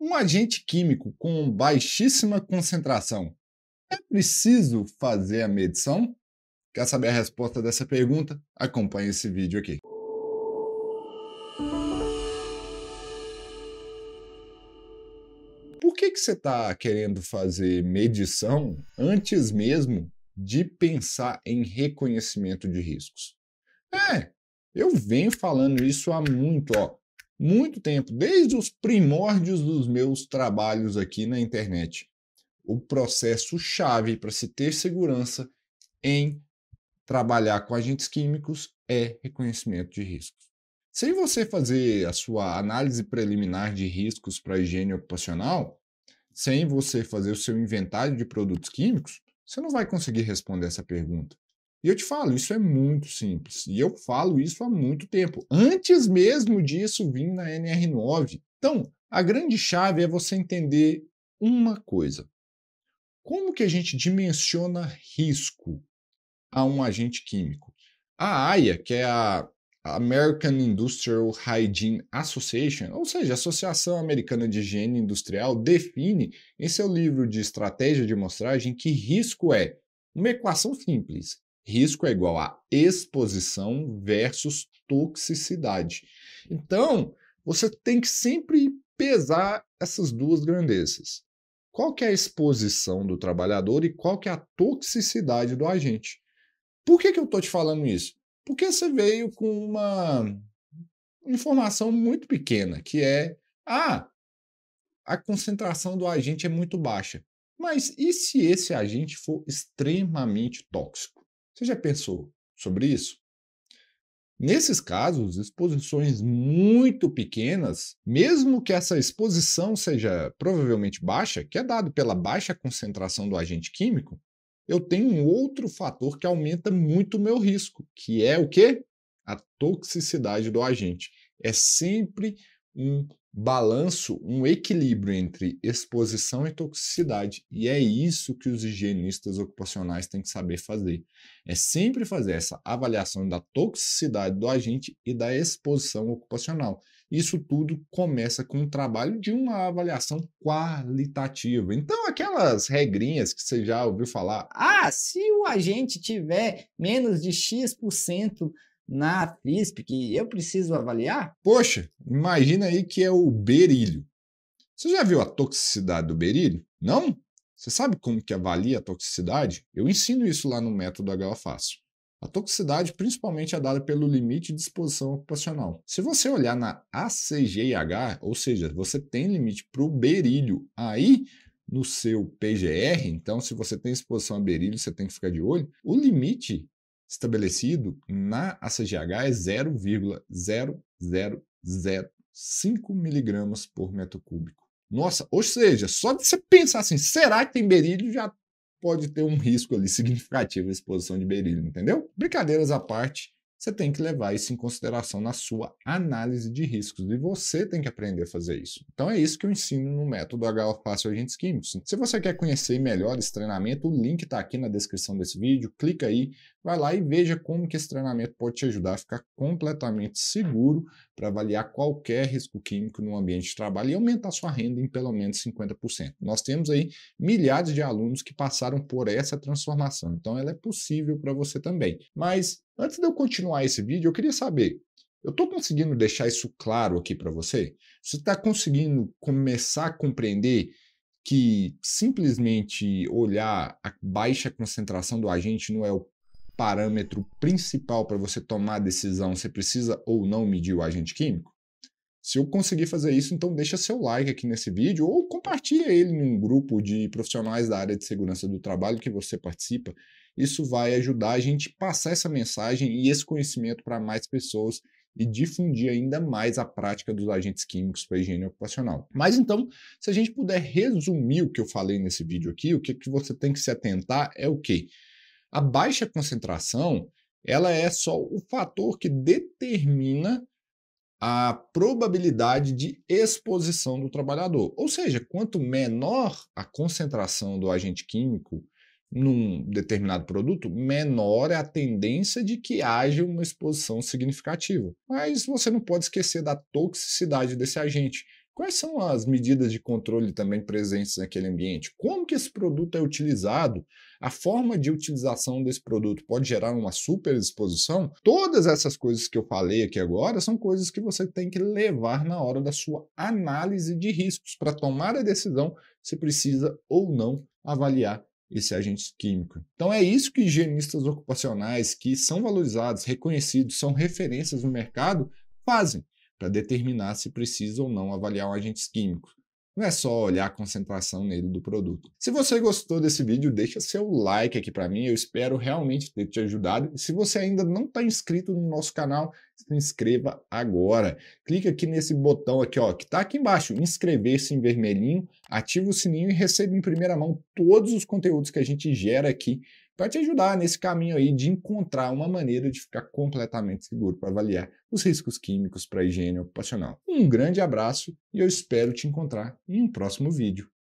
um agente químico com baixíssima concentração, é preciso fazer a medição? Quer saber a resposta dessa pergunta? Acompanhe esse vídeo aqui. Por que, que você está querendo fazer medição antes mesmo de pensar em reconhecimento de riscos? É, eu venho falando isso há muito. Ó muito tempo, desde os primórdios dos meus trabalhos aqui na internet, o processo chave para se ter segurança em trabalhar com agentes químicos é reconhecimento de riscos. Sem você fazer a sua análise preliminar de riscos para higiene ocupacional, sem você fazer o seu inventário de produtos químicos, você não vai conseguir responder essa pergunta. E eu te falo, isso é muito simples. E eu falo isso há muito tempo, antes mesmo disso vir na NR9. Então, a grande chave é você entender uma coisa. Como que a gente dimensiona risco a um agente químico? A AIA, que é a American Industrial Hygiene Association, ou seja, a Associação Americana de Higiene Industrial, define em seu livro de estratégia de amostragem que risco é uma equação simples. Risco é igual a exposição versus toxicidade. Então, você tem que sempre pesar essas duas grandezas. Qual que é a exposição do trabalhador e qual que é a toxicidade do agente? Por que, que eu estou te falando isso? Porque você veio com uma informação muito pequena, que é ah, a concentração do agente é muito baixa. Mas e se esse agente for extremamente tóxico? Você já pensou sobre isso? Nesses casos, exposições muito pequenas, mesmo que essa exposição seja provavelmente baixa, que é dado pela baixa concentração do agente químico, eu tenho um outro fator que aumenta muito o meu risco, que é o quê? A toxicidade do agente. É sempre um balanço, um equilíbrio entre exposição e toxicidade. E é isso que os higienistas ocupacionais têm que saber fazer. É sempre fazer essa avaliação da toxicidade do agente e da exposição ocupacional. Isso tudo começa com o trabalho de uma avaliação qualitativa. Então, aquelas regrinhas que você já ouviu falar, ah, se o agente tiver menos de X% na FISP que eu preciso avaliar? Poxa, imagina aí que é o berílio. Você já viu a toxicidade do berílio? Não? Você sabe como que avalia a toxicidade? Eu ensino isso lá no método HO Fácil. A toxicidade principalmente é dada pelo limite de exposição ocupacional. Se você olhar na ACGH, ou seja, você tem limite para o berílio aí no seu PGR, então se você tem exposição a berílio, você tem que ficar de olho. O limite estabelecido na ACGH é 0,0005 miligramas por metro cúbico. Nossa, ou seja, só de você pensar assim, será que tem berílio já pode ter um risco ali significativo a exposição de berílio, entendeu? Brincadeiras à parte, você tem que levar isso em consideração na sua análise de riscos e você tem que aprender a fazer isso. Então é isso que eu ensino no método HO Fácil Agentes Químicos. Se você quer conhecer melhor esse treinamento, o link está aqui na descrição desse vídeo, clica aí, vai lá e veja como que esse treinamento pode te ajudar a ficar completamente seguro para avaliar qualquer risco químico no ambiente de trabalho e aumentar sua renda em pelo menos 50%. Nós temos aí milhares de alunos que passaram por essa transformação, então ela é possível para você também. Mas Antes de eu continuar esse vídeo, eu queria saber, eu estou conseguindo deixar isso claro aqui para você? Você está conseguindo começar a compreender que simplesmente olhar a baixa concentração do agente não é o parâmetro principal para você tomar a decisão se precisa ou não medir o agente químico? Se eu conseguir fazer isso, então deixa seu like aqui nesse vídeo ou compartilha ele num grupo de profissionais da área de segurança do trabalho que você participa. Isso vai ajudar a gente passar essa mensagem e esse conhecimento para mais pessoas e difundir ainda mais a prática dos agentes químicos para higiene ocupacional. Mas então, se a gente puder resumir o que eu falei nesse vídeo aqui, o que, que você tem que se atentar é o quê? A baixa concentração, ela é só o fator que determina a probabilidade de exposição do trabalhador. Ou seja, quanto menor a concentração do agente químico num determinado produto, menor é a tendência de que haja uma exposição significativa. Mas você não pode esquecer da toxicidade desse agente Quais são as medidas de controle também presentes naquele ambiente? Como que esse produto é utilizado? A forma de utilização desse produto pode gerar uma super exposição? Todas essas coisas que eu falei aqui agora são coisas que você tem que levar na hora da sua análise de riscos para tomar a decisão se precisa ou não avaliar esse agente químico. Então é isso que higienistas ocupacionais que são valorizados, reconhecidos, são referências no mercado fazem para determinar se precisa ou não avaliar um agente químico. Não é só olhar a concentração nele do produto. Se você gostou desse vídeo, deixa seu like aqui para mim, eu espero realmente ter te ajudado. se você ainda não está inscrito no nosso canal, se inscreva agora. Clique aqui nesse botão aqui, ó, que está aqui embaixo, inscrever-se em vermelhinho, ativa o sininho e receba em primeira mão todos os conteúdos que a gente gera aqui vai te ajudar nesse caminho aí de encontrar uma maneira de ficar completamente seguro para avaliar os riscos químicos para a higiene ocupacional. Um grande abraço e eu espero te encontrar em um próximo vídeo.